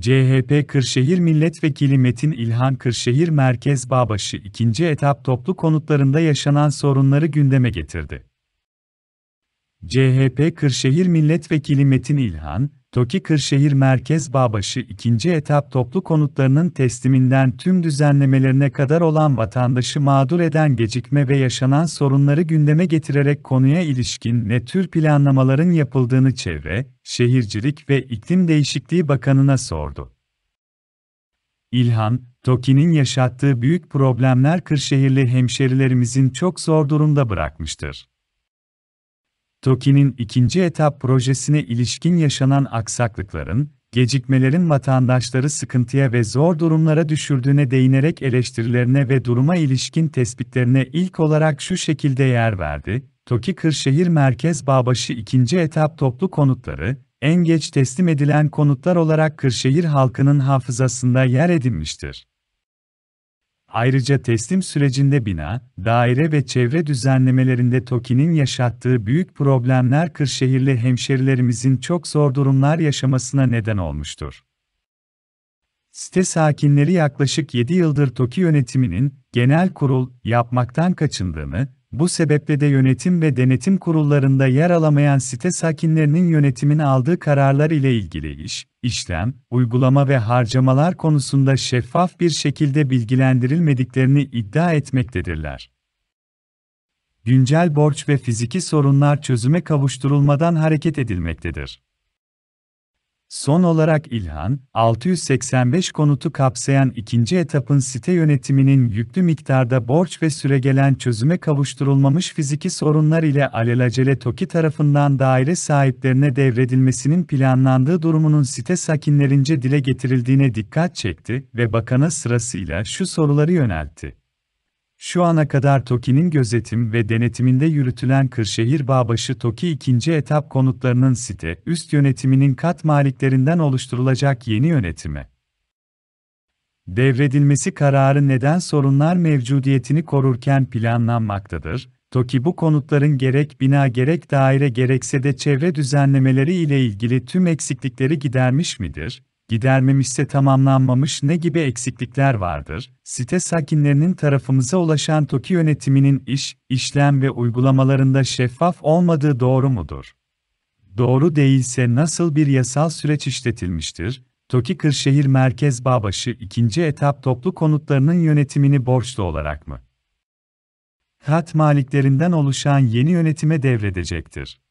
CHP Kırşehir Milletvekili Metin İlhan Kırşehir Merkez Bağbaşı ikinci etap toplu konutlarında yaşanan sorunları gündeme getirdi. CHP Kırşehir Milletvekili Metin İlhan, TOKİ Kırşehir Merkez Bağbaşı ikinci etap toplu konutlarının tesliminden tüm düzenlemelerine kadar olan vatandaşı mağdur eden gecikme ve yaşanan sorunları gündeme getirerek konuya ilişkin ne tür planlamaların yapıldığını Çevre, Şehircilik ve İklim Değişikliği Bakanı'na sordu. İlhan, TOKİ'nin yaşattığı büyük problemler Kırşehirli hemşerilerimizin çok zor durumda bırakmıştır. TOKİ'nin ikinci etap projesine ilişkin yaşanan aksaklıkların, gecikmelerin vatandaşları sıkıntıya ve zor durumlara düşürdüğüne değinerek eleştirilerine ve duruma ilişkin tespitlerine ilk olarak şu şekilde yer verdi. TOKİ Kırşehir Merkez Bağbaşı ikinci etap toplu konutları, en geç teslim edilen konutlar olarak Kırşehir halkının hafızasında yer edinmiştir. Ayrıca teslim sürecinde bina, daire ve çevre düzenlemelerinde TOKİ'nin yaşattığı büyük problemler Kırşehirli hemşerilerimizin çok zor durumlar yaşamasına neden olmuştur. Site sakinleri yaklaşık 7 yıldır TOKİ yönetiminin genel kurul yapmaktan kaçındığını, bu sebeple de yönetim ve denetim kurullarında yer alamayan site sakinlerinin yönetimin aldığı kararlar ile ilgili iş, işlem, uygulama ve harcamalar konusunda şeffaf bir şekilde bilgilendirilmediklerini iddia etmektedirler. Güncel borç ve fiziki sorunlar çözüme kavuşturulmadan hareket edilmektedir. Son olarak İlhan, 685 konutu kapsayan ikinci etapın site yönetiminin yüklü miktarda borç ve süregelen çözüme kavuşturulmamış fiziki sorunlar ile alelacele TOKİ tarafından daire sahiplerine devredilmesinin planlandığı durumunun site sakinlerince dile getirildiğine dikkat çekti ve bakana sırasıyla şu soruları yöneltti. Şu ana kadar TOKİ'nin gözetim ve denetiminde yürütülen Kırşehir Bağbaşı TOKİ ikinci etap konutlarının site üst yönetiminin kat maliklerinden oluşturulacak yeni yönetimi devredilmesi kararı neden sorunlar mevcudiyetini korurken planlanmaktadır. TOKİ bu konutların gerek bina gerek daire gerekse de çevre düzenlemeleri ile ilgili tüm eksiklikleri gidermiş midir? gidermemişse tamamlanmamış ne gibi eksiklikler vardır? Site sakinlerinin tarafımıza ulaşan TOKİ yönetiminin iş, işlem ve uygulamalarında şeffaf olmadığı doğru mudur? Doğru değilse nasıl bir yasal süreç işletilmiştir? TOKİ Kırşehir Merkez Bağbaşı 2. etap toplu konutlarının yönetimini borçlu olarak mı? Kat maliklerinden oluşan yeni yönetime devredecektir.